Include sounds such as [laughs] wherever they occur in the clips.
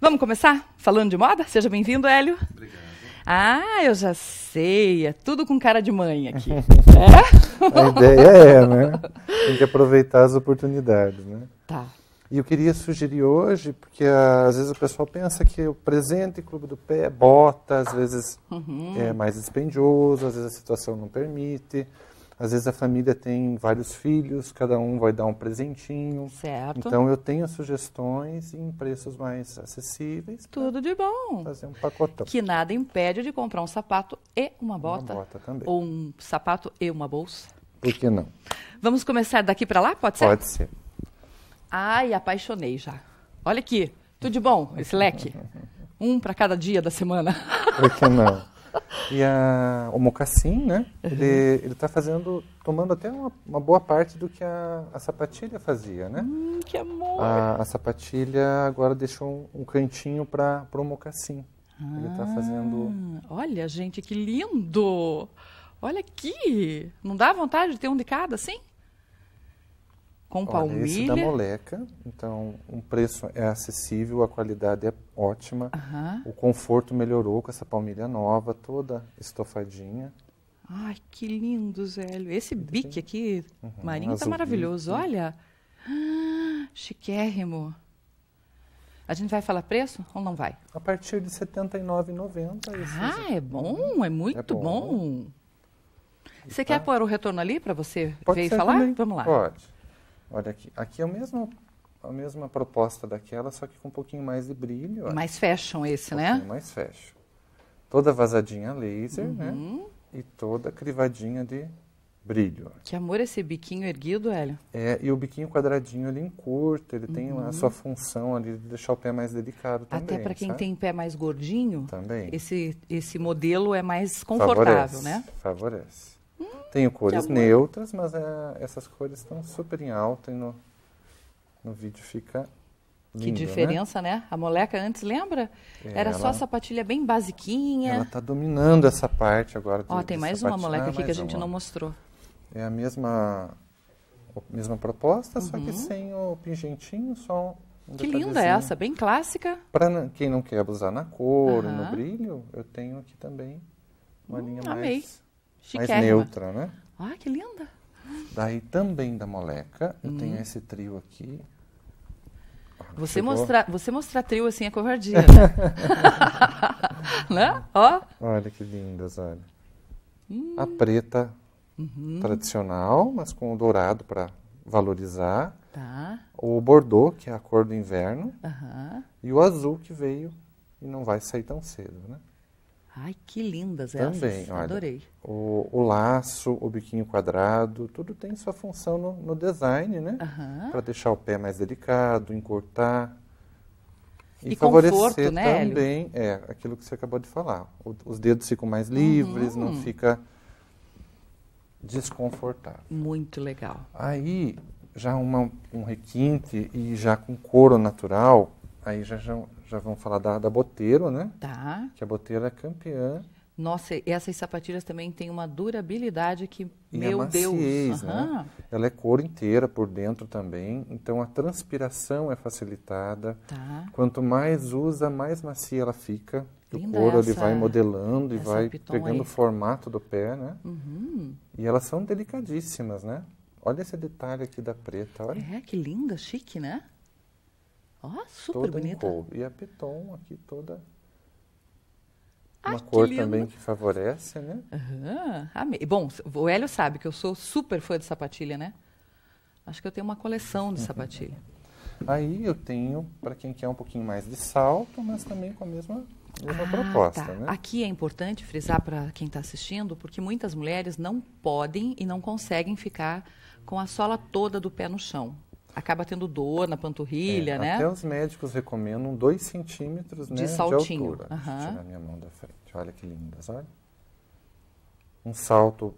Vamos começar falando de moda? Seja bem-vindo, Hélio. Obrigado. Ah, eu já sei. É tudo com cara de mãe aqui. [laughs] é? A ideia é, né? Tem que aproveitar as oportunidades, né? Tá. E eu queria sugerir hoje, porque ah, às vezes o pessoal pensa que o presente Clube do Pé é bota, às vezes uhum. é mais dispendioso, às vezes a situação não permite. Às vezes a família tem vários filhos, cada um vai dar um presentinho. Certo. Então eu tenho sugestões em preços mais acessíveis. Tudo de bom. Fazer um pacotão. Que nada impede de comprar um sapato e uma bota. Uma bota também. Ou um sapato e uma bolsa. Por que não? Vamos começar daqui para lá, pode ser? Pode ser. Ai, apaixonei já. Olha aqui, tudo de bom, esse leque. [laughs] Um para cada dia da semana. Por que não? [laughs] [laughs] E a, o mocassim, né? Uhum. Ele, ele tá fazendo, tomando até uma, uma boa parte do que a, a sapatilha fazia, né? Hum, que amor! A, a, sapatilha agora deixou um, um cantinho para o mocassim. Ah, ele tá fazendo... Ah, olha, gente, que lindo! Olha aqui! Não dá vontade de ter um de cada, assim? com Olha, palmilha. Esse da moleca, então o preço é acessível, a qualidade é ótima, uhum. o conforto melhorou com essa palmilha nova, toda estofadinha. Ai, que lindo, Zélio. Esse bique aqui, uhum, marinho, tá maravilhoso. Bique. Olha, ah, chiquérrimo. A gente vai falar preço ou não vai? A partir de R$ 79,90. Ah, é bom, é muito é bom. bom. Você tá. quer pôr o retorno ali para você Pode ver e falar? Também. Vamos lá. Pode. Olha aqui. Aqui é o mesmo a mesma proposta daquela, só que com um pouquinho mais de brilho. Olha. Mais fashion esse, um né? Mais fashion. Toda vazadinha laser, né? uhum. né? E toda crivadinha de brilho. Que amor esse biquinho erguido, Hélio. É, e o biquinho quadradinho em encurta, ele uhum. tem a sua função ali de deixar o pé mais delicado também. Até para quem tem pé mais gordinho, também. Esse, esse modelo é mais confortável, favorece, né? Favorece. Tenho cores neutras, mas é, essas cores estão super em alta e no, no vídeo fica Lindo, que né? diferença, né? né? A moleca antes, lembra? É, Era ela, só sapatilha bem basiquinha. Ela está dominando essa parte agora. Ó, de, tem de mais uma moleca ah, aqui que a gente uma. não mostrou. É a mesma, a mesma proposta, uhum. só que uhum. sem o pingentinho, só um Que linda essa, bem clássica. Para quem não quer abusar na cor, uhum. no brilho, eu tenho aqui também uma hum, linha amei. mais mais neutra, né? Ah, que linda! Daí também da moleca, eu hum. tenho esse trio aqui. Você mostrar, você mostrar trio assim é covardia, né? [laughs] né? Ó. Olha que lindas, olha. Hum. A preta uhum. tradicional, mas com o dourado para valorizar. Tá. O bordô, que é a cor do inverno. Uhum. E o azul que veio e não vai sair tão cedo, né? Ai, que lindas elas. Também, olha, adorei. O, o, laço, o biquinho quadrado, tudo tem sua função no, no design, né? Uhum. Para deixar o pé mais delicado, encurtar. E, e favorecer conforto, né, também é, aquilo que você acabou de falar. O, os dedos ficam mais livres, uhum. não fica desconfortável. Muito legal. Aí, já uma, um requinte e já com couro natural, aí já, já, já vamos falar da, da Boteiro, né? Tá. Que a Boteiro é campeã. Nossa, essas sapatilhas também têm uma durabilidade que, e é meu maciez, Deus. Né? Ela é couro inteira por dentro também, então a transpiração é facilitada. Tá. Quanto mais usa, mais macia ela fica. Linda o couro essa, ele vai modelando e vai pegando aí. o formato do pé, né? Uhum. E elas são delicadíssimas, né? Olha esse detalhe aqui da preta, olha. É, que linda, chique, né? Ó, oh, super toda bonita. e a Piton aqui toda. Uma cor também que favorece, né? Uhum, Bom, o Hélio sabe que eu sou super fã de sapatilha, né? Acho que eu tenho uma coleção de sapatilha. [laughs] Aí eu tenho, para quem quer um pouquinho mais de salto, mas também com a mesma, mesma ah, proposta. Tá. Né? Aqui é importante frisar para quem está assistindo, porque muitas mulheres não podem e não conseguem ficar com a sola toda do pé no chão acaba tendo dor na panturrilha, é, né? Até os médicos recomendam 2 centímetros de, né, saltinho. de altura. Uhum. Deixa eu tirar minha mão da frente. Olha que lindas, olha. Um salto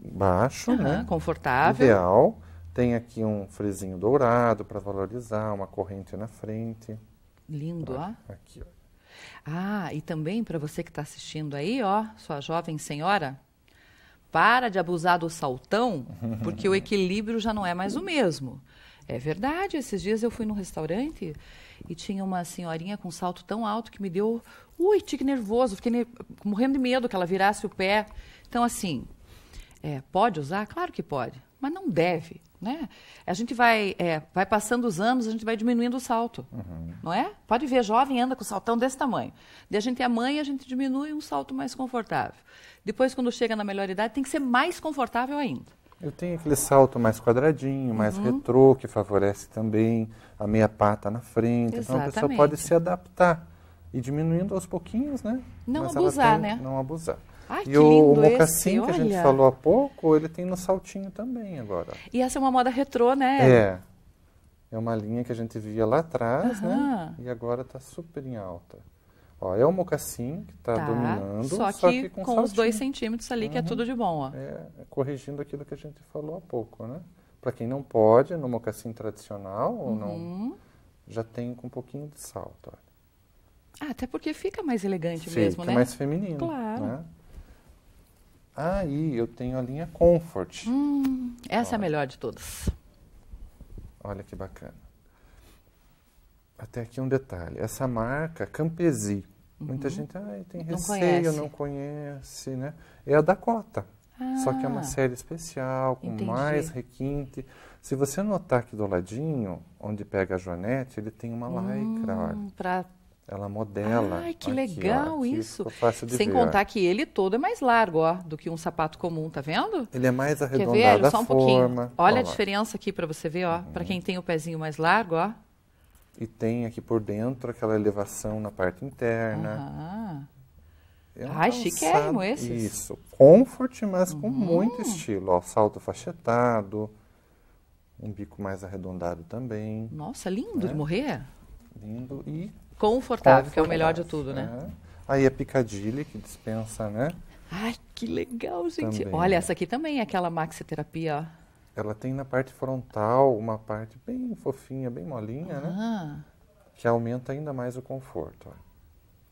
baixo, uhum, né? Confortável. Ideal. Tem aqui um frisinho dourado para valorizar, uma corrente na frente. Lindo, ó. ó. Aqui, ó. Ah, e também para você que está assistindo aí, ó, sua jovem senhora, para de abusar do saltão, porque o [laughs] equilíbrio já não é mais o mesmo. É verdade, esses dias eu fui num restaurante e tinha uma senhorinha com um salto tão alto que me deu, ui, tique nervoso, fiquei ne... morrendo de medo que ela virasse o pé. Então, assim, é, pode usar? Claro que pode, mas não deve, né? A gente vai, é, vai passando os anos, a gente vai diminuindo o salto, uhum. não é? Pode ver, jovem anda com saltão desse tamanho. De a gente é mãe, a gente diminui um salto mais confortável. Depois, quando chega na melhor idade, tem que ser mais confortável ainda. Eu tenho aquele salto mais quadradinho, mais uhum. retrô, que favorece também a meia pata na frente. Exatamente. Então a pessoa pode se adaptar e diminuindo aos pouquinhos, né? Não Mas abusar, né? Não abusar. Ai, e o, o mocassim que a gente falou há pouco, ele tem no saltinho também agora. E essa é uma moda retrô, né? É. É uma linha que a gente via lá atrás, uhum. né? E agora está super em alta. Ó, é o mocassim que está tá, dominando. Só que, só que com, com os dois centímetros ali, uhum. que é uhum. tudo de bom. Ó. É, é, corrigindo aquilo que a gente falou há pouco, né? Para quem não pode, no mocassim tradicional uhum. ou não, uhum. já tem com um pouquinho de salto. Olha. Ah, até porque fica mais elegante fica mesmo, né? Fica mais feminino. Claro. Né? Aí eu tenho a linha Comfort. Hum, essa olha. é a melhor de todas. Olha que bacana. Até aqui um detalhe. Essa marca, Campesi, uhum. muita gente ah, tem não receio, conhece. não conhece, né? É a Dakota. Ah, só que é uma ah. série especial, com entendi. mais requinte. Se você notar aqui do ladinho, onde pega a Joanete, ele tem uma hum, lycra. Pra... Ela modela. Ai, ah, que aqui, legal ó, isso. Sem ver, contar que ele todo é mais largo, ó, do que um sapato comum, tá vendo? Ele é mais arredondado Quer ver? Olha, só um forma. pouquinho. Olha, Olha a diferença aqui para você ver, ó, uhum. para quem tem o pezinho mais largo, ó e tem aqui por dentro aquela elevação na parte interna. Uhum. É um ah, chiquérrimo esses. Isso, comfort, mas uhum. com muito estilo. Ó, salto fachetado, um bico mais arredondado também. Nossa, lindo né? de morrer. Lindo e... Confortável, que é o melhor de tudo, né? É. Aí a picadilha que dispensa, né? Ai, que legal, gente. Também. Olha, essa aqui também é aquela maxiterapia, ó. Ela tem na parte frontal uma parte bem fofinha, bem molinha, uhum. né? Que aumenta ainda mais o conforto.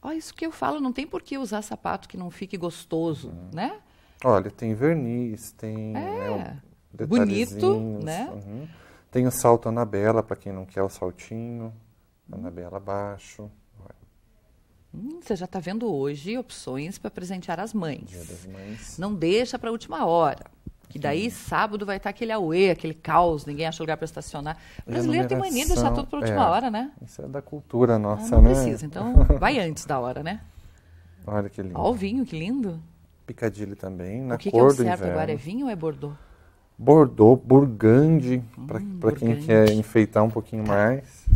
Ó, isso que eu falo, não tem por que usar sapato que não fique gostoso, uhum. né? Olha, tem verniz, tem é. né, bonito, né? Uhum. Tem o salto Anabela, para quem não quer o saltinho, Anabela abaixo. Hum, você já está vendo hoje opções para presentear as mães. mães. Não deixa para a última hora. Que daí, sábado, vai estar aquele auê, aquele caos, ninguém acha lugar para estacionar. O brasileiro tem mania de deixar tudo para última é, hora, né? Isso é da cultura nossa, ah, não né? Não precisa, então [laughs] vai antes da hora, né? Olha que lindo. Olha o vinho, que lindo. Picadilho também, na do que cor que é o certo agora? É vinho ou é Bordeaux? Bordeaux, Burgundy, hum, para quem quer enfeitar um pouquinho tá. mais.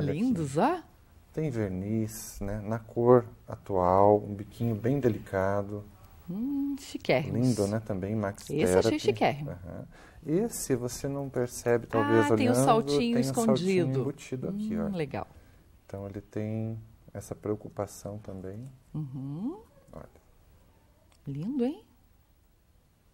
Lindos, ó. Tem verniz, né? Na cor atual, um biquinho bem delicado. Hum, chiquérrimos. Lindo, né? Também Max Esse Therapy. achei chiquérrimo. Uhum. Esse você não percebe, ah, talvez, ah, tem um saltinho tem escondido. Um saltinho embutido aqui, hum, ó. Legal. Então, ele tem essa preocupação também. Uhum. Olha. Lindo, hein?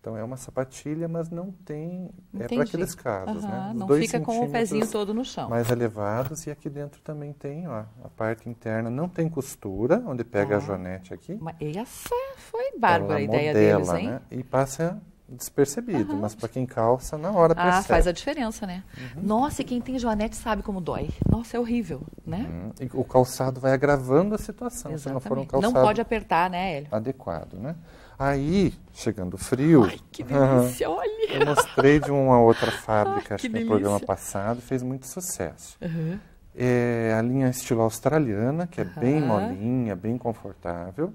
Então é uma sapatilha, mas não tem. É Entendi. É para aqueles casos, uhum, né? Os não fica com o pezinho todo no chão. Mais elevados e aqui dentro também tem, ó, a parte interna não tem costura, onde pega ah, a Joanete aqui. Mas essa foi bárbara a ideia modela, deles, hein? Né? E passa despercebido, uhum. mas para quem calça, na hora ah, percebe. Ah, faz a diferença, né? Uhum. Nossa, e quem tem joanete sabe como dói. Nossa, é horrível, né? Uhum. o calçado vai agravando a situação, Exatamente. se não for um calçado... Não pode apertar, né, Hélio? Adequado, né? Aí, chegando frio. Ai, que delícia, olha! Eu mostrei de uma outra [laughs] ah, fábrica, Ai, acho que, no programa passado, fez muito sucesso. É a linha estilo australiana, que é bem molinha, bem confortável,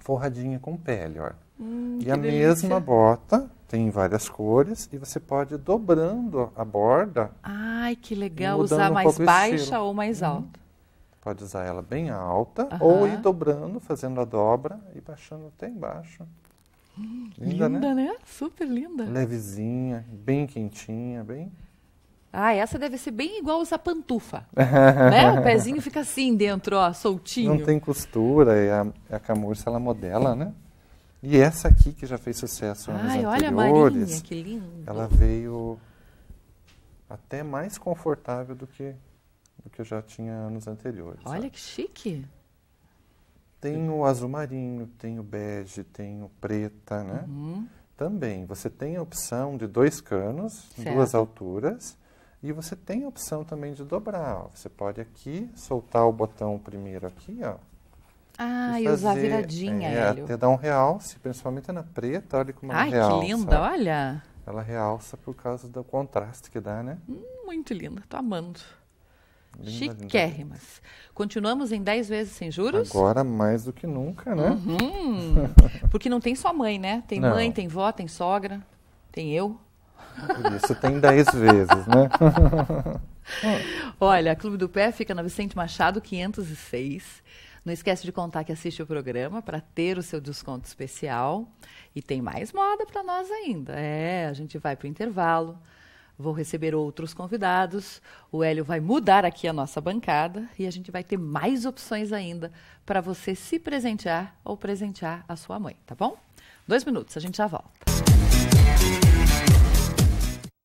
forradinha com pele, olha. Hum, e a delícia. mesma bota, tem várias cores, e você pode dobrando a borda. Ai, que legal! Usar um mais baixa ou mais uhum. alta. Hum pode usar ela bem alta ou ir dobrando, fazendo a dobra e baixando até embaixo. Hum, linda, linda né? né? Super linda. Levezinha, bem quentinha, bem. Ah, essa deve ser bem igual usar pantufa. [laughs] né? O pezinho fica assim dentro, ó, soltinho. Não tem costura, e a, a camurça ela modela, né? E essa aqui que já fez sucesso anos Ai, olha anteriores, a Marinha, que Ela veio até mais confortável do que do que eu já tinha anos anteriores. Olha sabe? que chique! Tem o azul marinho, tem o bege, tem o preta, né? Uhum. Também, você tem a opção de dois canos, certo. duas alturas, e você tem a opção também de dobrar. Ó. Você pode aqui soltar o botão primeiro aqui, ó. Ah, e, fazer, usar viradinha, é, Hélio. Até dar um realce, principalmente na preta, olha como ela realça. Ai, que linda, olha! Ela realça por causa do contraste que dá, né? Hum, muito linda, tô amando. Chiquérrimas. Continuamos em 10 vezes sem juros? Agora mais do que nunca, né? Uhum. Porque não tem só mãe, né? Tem não. mãe, tem vó, tem sogra, tem eu. Por isso tem 10 vezes, né? [laughs] Olha, Clube do Pé fica na Vicente Machado 506. Não esquece de contar que assiste o programa para ter o seu desconto especial. E tem mais moda para nós ainda. É, a gente vai para o intervalo. Vou receber outros convidados. O Hélio vai mudar aqui a nossa bancada e a gente vai ter mais opções ainda para você se presentear ou presentear a sua mãe, tá bom? Dois minutos, a gente já volta. Música